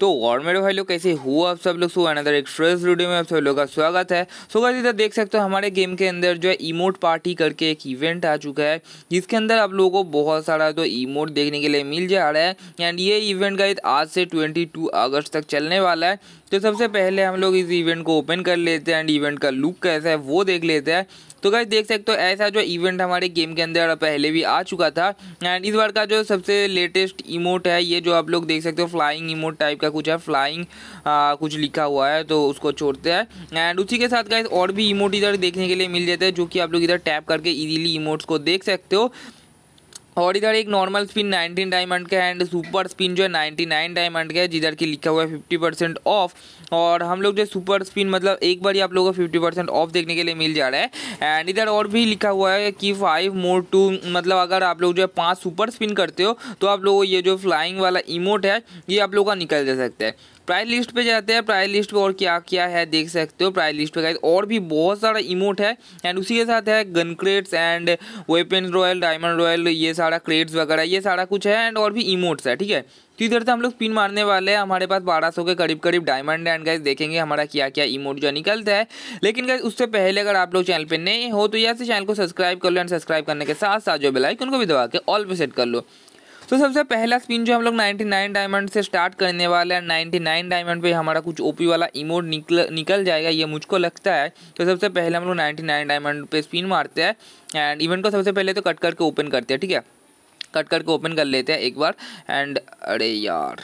तो और मेरे भाई लोग कैसे हुआ आप सब लोग सो अनदर एक्सप्रेस वीडियो में आप सब लोग का स्वागत है सो गाइस इधर देख सकते हो हमारे गेम के अंदर जो है इमोट पार्टी करके एक इवेंट आ चुका है जिसके अंदर आप लोगों को बहुत सारा तो इमोट देखने के लिए मिल जा रहा है एंड ये इवेंट गाइस आज से 22 अगस्त तक चलने वाला है तो सबसे पहले हम लोग इस इवेंट को ओपन कर लेते हैं एंड इवेंट का लुक कैसा है वो देख लेते हैं तो गाइज देख सकते हो ऐसा जो इवेंट हमारे गेम के अंदर पहले भी आ चुका था एंड इस बार का जो सबसे लेटेस्ट इमोट है ये जो आप लोग देख सकते हो फ्लाइंग इमोट टाइप का कुछ है फ्लाइंग आ, कुछ लिखा हुआ है तो उसको छोड़ते हैं एंड उसी के साथ गाइज और भी इमोट इधर देखने के लिए मिल जाते हैं जो कि आप लोग इधर टैप करके ईजिली इमोट्स को देख सकते हो और इधर एक नॉर्मल स्पिन 19 डायमंड का एंड सुपर स्पिन जो है 99 डायमंड का है जिधर की लिखा हुआ है 50 परसेंट ऑफ और हम लोग जो सुपर स्पिन मतलब एक बार ही आप लोगों को 50 परसेंट ऑफ देखने के लिए मिल जा रहा है एंड इधर और भी लिखा हुआ है कि फाइव मोर टू मतलब अगर आप लोग जो है पाँच सुपर स्पिन करते हो तो आप लोग ये जो फ्लाइंग वाला इमोट है ये आप लोग का निकल जा सकता है प्राइस लिस्ट पे जाते हैं प्राइस लिस्ट पे और क्या क्या है देख सकते हो प्राइस लिस्ट पे गाइस और भी बहुत सारा इमोट है एंड उसी के साथ है gun crates and weapon royal diamond royal ये सारा क्रेट्स वगैरह ये सारा कुछ है एंड और भी इमोट्स है ठीक है तो इधर से हम लोग पिन मारने वाले हैं हमारे पास सौ के करीब करीब डायमंड एंड गाइज देखेंगे हमारा क्या क्या इमोट जो निकलता है लेकिन गाइज उससे पहले अगर आप लोग चैनल पर नए हो तो यहाँ से चैनल को सब्सक्राइब कर लो एंड सब्सक्राइब करने के साथ साथ जो बेलाइकन को भी दबा के ऑल पे सेट कर लो तो सबसे पहला स्पिन जो हम लोग 99 डायमंड से स्टार्ट करने वाले हैं 99 डायमंड पे हमारा कुछ ओपी वाला इमोट निकल निकल जाएगा ये मुझको लगता है तो सबसे पहले हम लोग 99 डायमंड पे स्पिन मारते हैं एंड इवेंट को सबसे पहले तो कट करके ओपन करते हैं ठीक है कट करके ओपन कर लेते हैं एक बार एंड अरे यार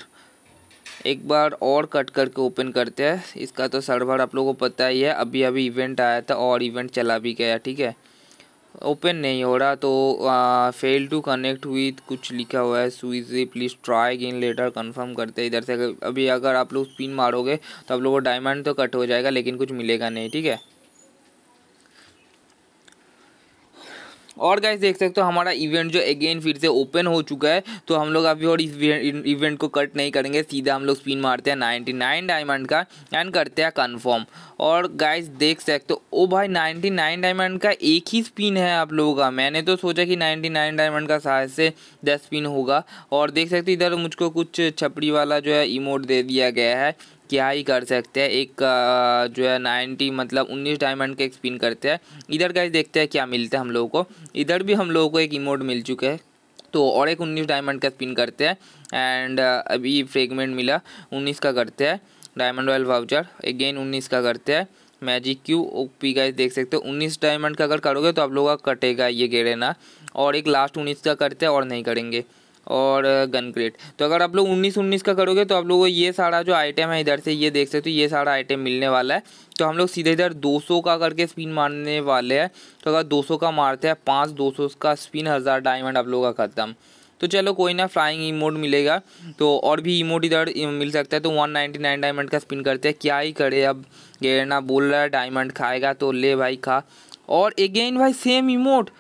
एक बार और कट करके ओपन करते हैं इसका तो सर्वर आप लोगों को पता ही है अभी अभी इवेंट आया था और इवेंट चला भी गया ठीक है ओपन नहीं हो रहा तो फेल टू कनेक्ट हुई कुछ लिखा हुआ है सुई से please try again later confirm करते इधर से अभी अगर आप लोग पिन मारोगे तो आप लोगों को डायमंड तो कट हो जाएगा लेकिन कुछ मिलेगा नहीं ठीक है और गाइस देख सकते हो हमारा इवेंट जो अगेन फिर से ओपन हो चुका है तो हम लोग अभी और इवेंट को कट नहीं करेंगे सीधा हम लोग स्पिन मारते हैं नाइन्टी नाइन डायमंड का एंड करते हैं कन्फर्म और गाइस देख सकते हो ओ भाई नाइन्टी नाइन डायमंड का एक ही स्पिन है आप लोगों का मैंने तो सोचा कि नाइन्टी नाइन डायमंड का शायद से दस स्पिन होगा और देख सकते इधर मुझको कुछ छपड़ी वाला जो है इमोट दे दिया गया है क्या ही कर सकते हैं एक जो है नाइन्टी मतलब उन्नीस डायमंड के स्पिन करते हैं इधर गए देखते हैं क्या मिलता है हम लोगों को इधर भी हम लोगों को एक इमोट मिल चुके हैं तो और एक उन्नीस डायमंड का स्पिन करते हैं एंड अभी फ्रेगमेंट मिला उन्नीस का करते हैं डायमंड रॉयल वाउचर अगेन उन्नीस का करते हैं magic cube O P guys देख सकते हो उन्नीस डायमंड का अगर करोगे तो आप लोगों का कटेगा ये गेरेना और एक लास्ट उन्नीस का करते हैं और नहीं करेंगे और गन क्रेट तो अगर आप लोग उन्नीस उन्नीस का करोगे तो आप लोगों को ये सारा जो आइटम है इधर से ये देख सकते हो तो ये सारा आइटम मिलने वाला है तो हम लोग सीधे इधर 200 का करके स्पिन मारने वाले हैं तो अगर 200 का मारते हैं पाँच 200 का स्पिन हज़ार डायमंड आप लोगों का ख़त्म तो चलो कोई ना फ्लाइंग इमोट मिलेगा तो और भी इमोट इधर मिल सकता है तो वन डायमंड का स्पिन करते हैं क्या ही करे अब गेरना बोल रहा है डायमंड खाएगा तो ले भाई खा और अगेन भाई सेम इमोट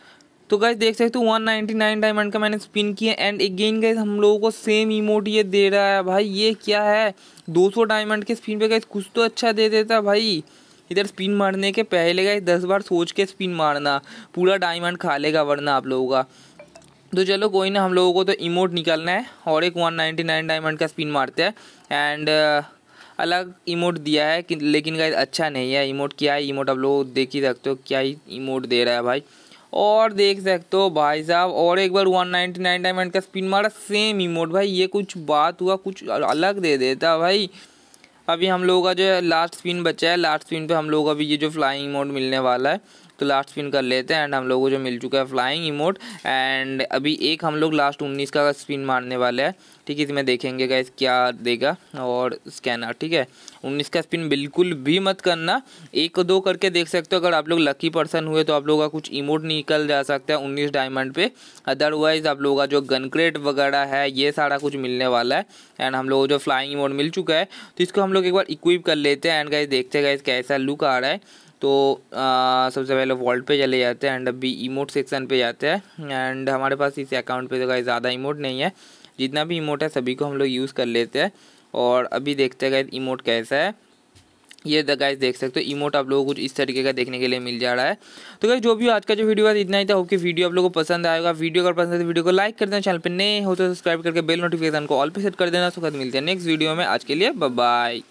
तो गैस देख सकते हो वन नाइन्टी नाइन डायमंड का मैंने स्पिन किया एंड अगेन गैस हम लोगों को सेम इमोट ये दे रहा है भाई ये क्या है दो सौ डायमंड के स्पिन पे गैस कुछ तो अच्छा दे देता भाई इधर स्पिन मारने के पहले गए दस बार सोच के स्पिन मारना पूरा डायमंड खा लेगा वरना आप लोगों का तो चलो कोई ना हम लोगों को तो इमोट निकालना है और एक 199 डायमंड का स्पिन मारते हैं एंड uh, अलग इमोट दिया है कि लेकिन गाइज अच्छा नहीं है इमोट क्या है इमोट आप लोग देख ही सकते हो क्या ही इमोट दे रहा है भाई और देख सकते हो भाई साहब और एक बार 199 नाइनटी नाइन डायमंड का स्पिन मारा सेम इमोट भाई ये कुछ बात हुआ कुछ अलग दे देता भाई अभी हम लोगों का जो है लास्ट स्पिन बचा है लास्ट स्पिन पे हम लोग अभी ये जो फ्लाइंग मोड मिलने वाला है तो लास्ट स्पिन कर लेते हैं एंड हम लोग को जो मिल चुका है फ्लाइंग इमोट एंड अभी एक हम लोग लास्ट उन्नीस का स्पिन मारने वाले है ठीक है इसमें देखेंगे गाइस क्या देगा और स्कैनर ठीक है उन्नीस का स्पिन बिल्कुल भी मत करना एक दो करके देख सकते हो अगर आप लोग लकी पर्सन हुए तो आप लोगों का कुछ इमोट निकल जा सकता है उन्नीस डायमंड पे अदरवाइज आप लोगों का जो गनक्रेट वगैरह है ये सारा कुछ मिलने वाला है एंड हम लोग जो फ्लाइंग इमोट मिल चुका है तो इसको हम लोग एक बार इक्विप कर लेते हैं एंड गाइज देखते हैं गाइज कैसा लुक आ रहा है तो सबसे पहले वॉल्ट पे चले जाते हैं एंड अभी इमोट सेक्शन पे जाते हैं एंड हमारे पास इस अकाउंट पे तो कहीं ज़्यादा इमोट नहीं है जितना भी इमोट है सभी को हम लोग यूज़ कर लेते हैं और अभी देखते हैं गाइज इमोट कैसा है ये गाइस तो देख सकते हो इमोट आप लोगों को कुछ इस तरीके का देखने के लिए मिल जा रहा है तो गाइस जो भी आज का जो वीडियो है इतना ही था होप कि वीडियो आप लोगों को पसंद आएगा वीडियो अगर पसंद है तो वीडियो को लाइक कर देना चैनल पर नए हो तो सब्सक्राइब करके बेल नोटिफिकेशन को ऑल पे सेट कर देना सुखद मिलते हैं नेक्स्ट वीडियो में आज के लिए बाय